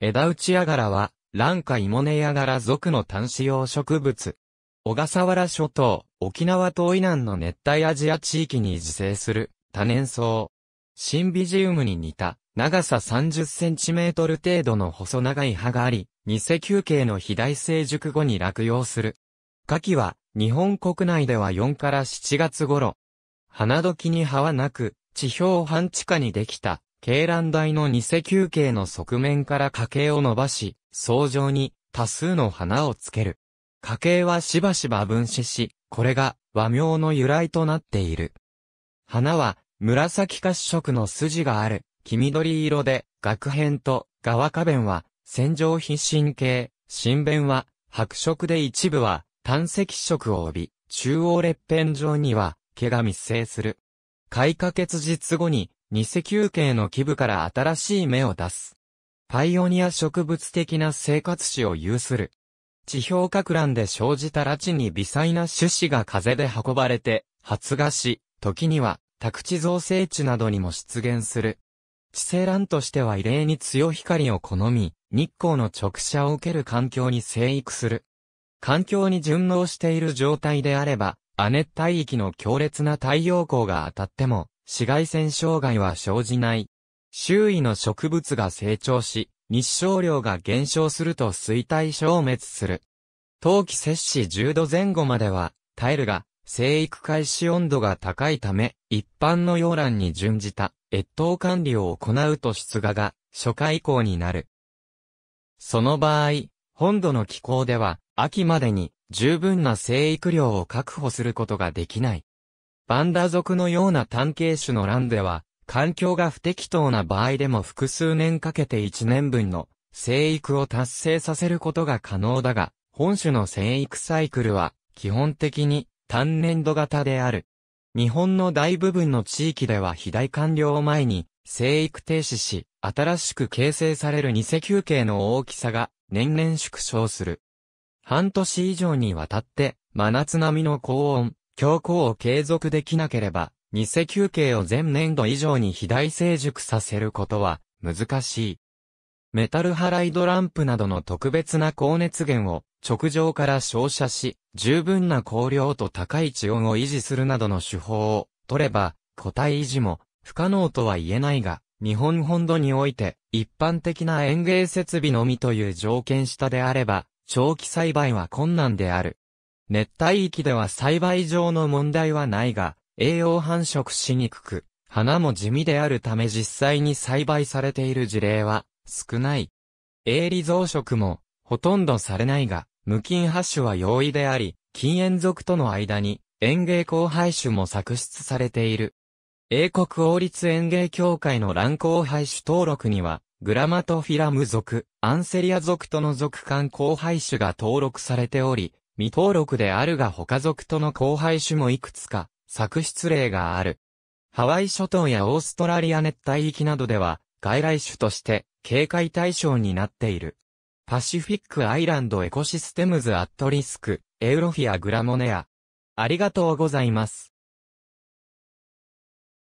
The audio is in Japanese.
枝打ちアガラは、卵花イモネヤガラ属の単子葉植物。小笠原諸島、沖縄島以南の熱帯アジア地域に自生する多年草。シンビジウムに似た、長さ30センチメートル程度の細長い葉があり、偽球形の肥大成熟後に落葉する。夏季は、日本国内では4から7月頃。花時に葉はなく、地表半地下にできた、鶏卵台の偽球形の側面から花茎を伸ばし、層状に多数の花をつける。花茎はしばしば分子し、これが和名の由来となっている。花は紫褐色の筋がある、黄緑色で、額変と側花弁は線状皮神経、新弁は白色で一部は単赤色を帯び、中央裂片状には毛が密生する。開花結実後に偽休憩の基部から新しい芽を出す。パイオニア植物的な生活史を有する。地表格乱で生じた拉致に微細な種子が風で運ばれて、発芽し、時には宅地造成地などにも出現する。地生乱としては異例に強光を好み、日光の直射を受ける環境に生育する。環境に順応している状態であれば、亜熱帯域の強烈な太陽光が当たっても、紫外線障害は生じない。周囲の植物が成長し、日照量が減少すると衰退消滅する。冬季摂氏10度前後までは、耐えるが生育開始温度が高いため、一般の要欄に準じた越冬管理を行うと出荷が初夏以降になる。その場合、本土の気候では秋までに十分な生育量を確保することができない。バンダ族のような探検種の乱では、環境が不適当な場合でも複数年かけて1年分の生育を達成させることが可能だが、本種の生育サイクルは基本的に単年度型である。日本の大部分の地域では肥大完了を前に生育停止し、新しく形成される偽球形の大きさが年々縮小する。半年以上にわたって真夏並みの高温、強行を継続できなければ、偽休憩を前年度以上に肥大成熟させることは難しい。メタルハライドランプなどの特別な高熱源を直上から照射し、十分な光量と高い地温を維持するなどの手法を取れば、個体維持も不可能とは言えないが、日本本土において一般的な園芸設備のみという条件下であれば、長期栽培は困難である。熱帯域では栽培上の問題はないが、栄養繁殖しにくく、花も地味であるため実際に栽培されている事例は少ない。営利増殖もほとんどされないが、無菌発種は容易であり、禁煙族との間に園芸交配種も作出されている。英国王立園芸協会の乱交配種登録には、グラマトフィラム族、アンセリア族との属間交配種が登録されており、未登録であるが他族との交配種もいくつか、作出例がある。ハワイ諸島やオーストラリア熱帯域などでは、外来種として警戒対象になっている。パシフィックアイランドエコシステムズアットリスク、エウロフィアグラモネア。ありがとうございます。